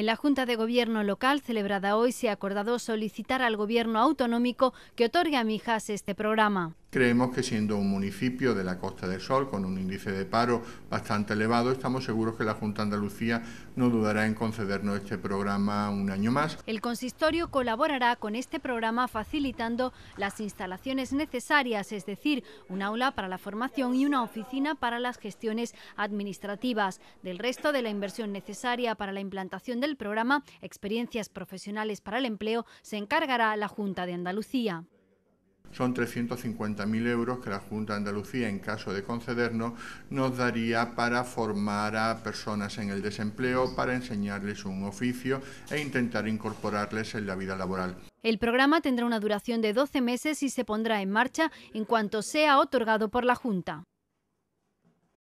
En la Junta de Gobierno local celebrada hoy se ha acordado solicitar al Gobierno autonómico que otorgue a Mijas este programa. Creemos que siendo un municipio de la Costa del Sol con un índice de paro bastante elevado, estamos seguros que la Junta de Andalucía no dudará en concedernos este programa un año más. El consistorio colaborará con este programa facilitando las instalaciones necesarias, es decir, un aula para la formación y una oficina para las gestiones administrativas. Del resto de la inversión necesaria para la implantación del programa, experiencias profesionales para el empleo, se encargará la Junta de Andalucía son 350.000 euros que la Junta de Andalucía, en caso de concedernos, nos daría para formar a personas en el desempleo, para enseñarles un oficio e intentar incorporarles en la vida laboral. El programa tendrá una duración de 12 meses y se pondrá en marcha en cuanto sea otorgado por la Junta.